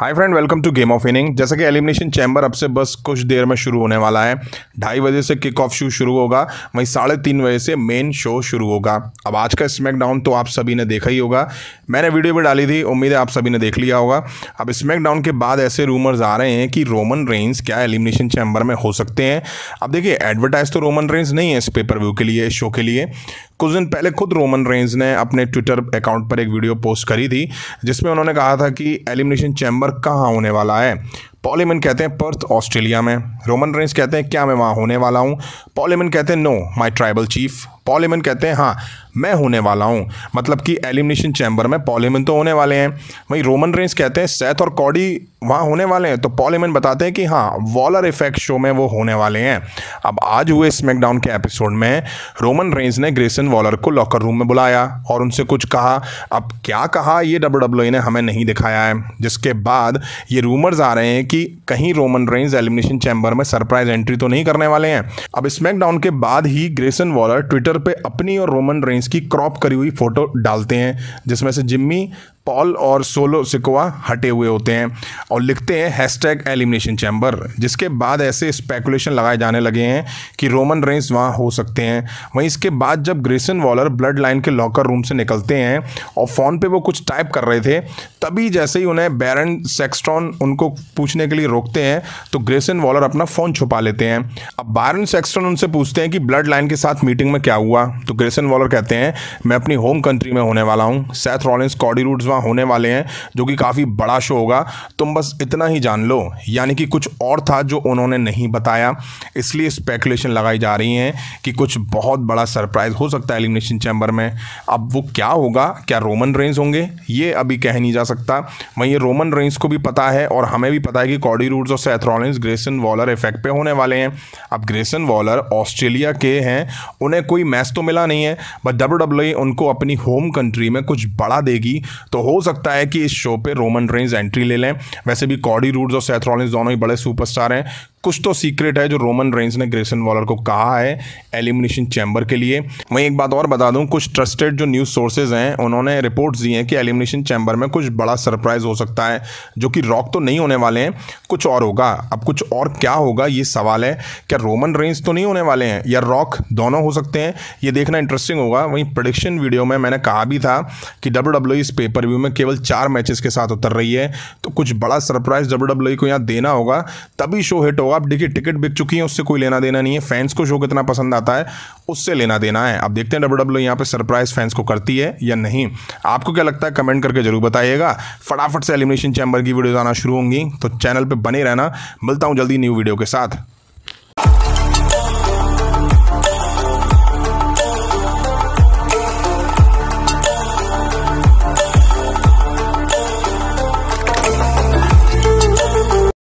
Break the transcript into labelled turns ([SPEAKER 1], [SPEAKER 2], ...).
[SPEAKER 1] hi friend welcome to game of inning जैसा कि elimination chamber अब से बस कुछ देर में शुरू होने वाला है ढाई बजे से किक ऑफ शो शुरू होगा वहीं साढ़े तीन बजे से मेन शो शुरू होगा अब आज का स्मैकडाउन तो आप सभी ने देखा ही होगा मैंने वीडियो भी डाली थी उम्मीद है आप सभी ने देख लिया होगा अब स्मैकडाउन के बाद ऐसे रूमर्स आ रहे हैं कि रोमन रेंस क्या एलिमिनेशन चैम्बर में हो सकते हैं अब देखिए एडवर्टाइज तो रोमन रेंस नहीं है इस पेपर व्यू के लिए शो के लिए कुछ दिन पहले खुद रोमन रेंज ने अपने ट्विटर अकाउंट पर एक वीडियो पोस्ट करी थी जिसमें उन्होंने कहा था कि एलिमिनेशन चैम्बर कहाँ होने वाला है पॉलीमिन कहते हैं पर्थ ऑस्ट्रेलिया में रोमन रेंस कहते हैं क्या मैं वहाँ होने वाला हूँ पॉलीमिन कहते हैं no my tribal chief Paul Heyman कहते हैं हाँ मैं होने वाला हूँ मतलब कि एलिमिनेशन चैम्बर में पॉलीमिन तो होने वाले हैं वहीं रोमन रेंस कहते हैं सेथ और कॉडी वहाँ होने वाले हैं तो पॉलीमिन बताते हैं कि हाँ वॉलर इफेक्ट शो में वो होने वाले हैं अब आज हुए स्मैकडाउन के एपिसोड में रोमन रेंस ने ग्रेसन वॉलर को लॉकर रूम में बुलाया और उनसे कुछ कहा अब क्या कहा ये डब्ल्यू e ने हमें नहीं दिखाया है जिसके बाद ये रूमर्स आ रहे हैं कि कहीं रोमन रेंज एलिमिनेशन चैम्बर में सरप्राइज एंट्री तो नहीं करने वाले हैं अब स्मैकडाउन के बाद ही ग्रेसन वॉलर ट्विटर पर अपनी और रोमन रेंज की क्रॉप करी हुई फोटो डालते हैं जिसमें से जिम्मी पॉल और सोलो सिकोवा हटे हुए होते हैं और लिखते हैं हैशटैग एलिमिनेशन चैम्बर जिसके बाद ऐसे स्पेकुलेशन लगाए जाने लगे हैं कि रोमन रेंस वहाँ हो सकते हैं वहीं इसके बाद जब ग्रेसन वॉलर ब्लड लाइन के लॉकर रूम से निकलते हैं और फ़ोन पे वो कुछ टाइप कर रहे थे तभी जैसे ही उन्हें बैरन सेक्सटॉन उनको पूछने के लिए रोकते हैं तो ग्रेसन वॉलर अपना फ़ोन छुपा लेते हैं अब बैरन सेक्सटॉन उनसे पूछते हैं कि ब्लड लाइन के साथ मीटिंग में क्या हुआ तो ग्रेसन वॉलर कहते हैं मैं अपनी होम कंट्री में होने वाला हूँ सेथ रॉलिंस कॉडी रूट्स वहाँ वहाँ होने वाले हैं जो कि काफ़ी बड़ा शो होगा तुम बस इतना ही जान लो यानी कि कुछ और था जो उन्होंने नहीं बताया इसलिए स्पेकुलेशन लगाई जा रही हैं कि कुछ बहुत बड़ा सरप्राइज़ हो सकता है एलिमिनेशन चैम्बर में अब वो क्या होगा क्या रोमन रेंज होंगे ये अभी कह नहीं जा सकता वहीं रोमन रेंज को भी पता है और हमें भी पता है कि कॉडी रूट्स और सेथ्रॉलिन्स ग्रेसन वॉलर इफेक्ट पे होने वाले हैं अब ग्रेसन वॉलर ऑस्ट्रेलिया के हैं उन्हें कोई मैच तो मिला नहीं है बट डब्ल्यू e उनको अपनी होम कंट्री में कुछ बड़ा देगी तो तो हो सकता है कि इस शो पे रोमन रेंज एंट्री ले लें वैसे भी कॉडी रूड्स और सेथ रॉलिंस दोनों ही बड़े सुपरस्टार हैं कुछ तो सीक्रेट है जो रोमन रेंस ने ग्रेसन वॉलर को कहा है एलिमिनेशन चैम्बर के लिए वहीं एक बात और बता दूं कुछ ट्रस्टेड जो न्यूज़ सोर्सेज हैं उन्होंने रिपोर्ट्स दी हैं कि एलिमिनेशन चैम्बर में कुछ बड़ा सरप्राइज़ हो सकता है जो कि रॉक तो नहीं होने वाले हैं कुछ और होगा अब कुछ और क्या होगा ये सवाल है क्या रोमन रेंस तो नहीं होने वाले हैं या रॉक दोनों हो सकते हैं ये देखना इंटरेस्टिंग होगा वहीं प्रडिक्शन वीडियो में मैंने कहा भी था कि डब्ल्यू डब्ल्यू e इस पेपर व्यू में केवल चार मैचेस के साथ उतर रही है तो कुछ बड़ा सरप्राइज़ डब्ल्यू डब्ल्यू e को यहाँ देना होगा तभी शो हिट होगा होगा तो अब देखिए टिकट बिक चुकी है उससे कोई लेना देना नहीं है फैंस को शो कितना पसंद आता है उससे लेना देना है अब देखते हैं डब्ल्यू डब्ल्यू e यहाँ पर सरप्राइज फैंस को करती है या नहीं आपको क्या लगता है कमेंट करके जरूर बताइएगा फटाफट से एलिमिनेशन चैम्बर की वीडियोज आना शुरू होंगी तो चैनल पर बने रहना मिलता हूँ जल्दी न्यू वीडियो के साथ